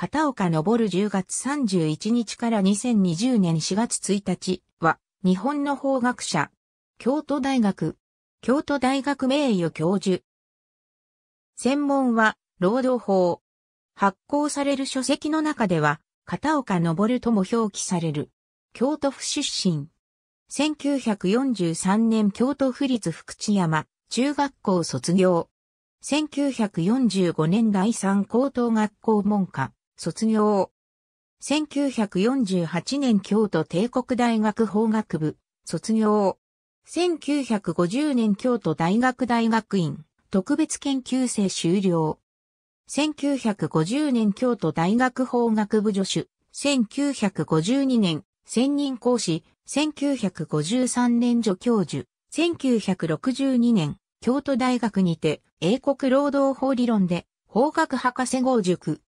片岡昇10月31日から2020年4月1日は、日本の法学者、京都大学、京都大学名誉教授。専門は、労働法。発行される書籍の中では、片岡昇とも表記される。京都府出身。1943年京都府立福知山中学校卒業。1945年第三高等学校門下。卒業。1948年京都帝国大学法学部、卒業。1950年京都大学大学院、特別研究生終了。1950年京都大学法学部助手。1952年、専任講師。1953年助教授。1962年、京都大学にて、英国労働法理論で、法学博士号塾。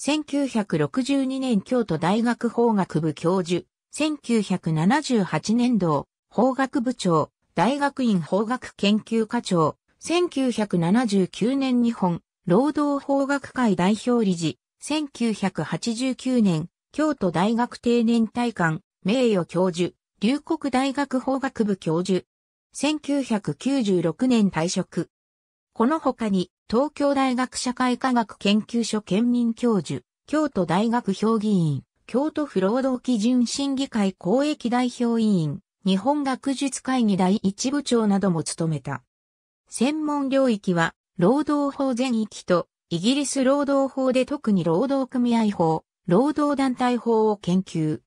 1962年京都大学法学部教授、1978年度、法学部長、大学院法学研究課長、1979年日本、労働法学会代表理事、1989年、京都大学定年大官、名誉教授、龍谷大学法学部教授、1996年退職。この他に、東京大学社会科学研究所県民教授、京都大学評議員、京都府労働基準審議会公益代表委員、日本学術会議第一部長なども務めた。専門領域は、労働法全域と、イギリス労働法で特に労働組合法、労働団体法を研究。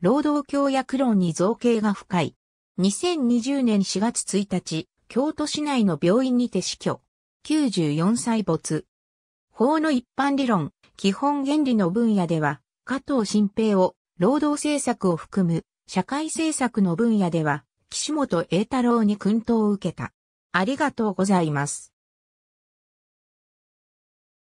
労働協約論に造形が深い。2020年4月1日、京都市内の病院にて死去。94歳没。法の一般理論、基本原理の分野では、加藤新平を、労働政策を含む、社会政策の分野では、岸本栄太郎に薫陶を受けた。ありがとうございます。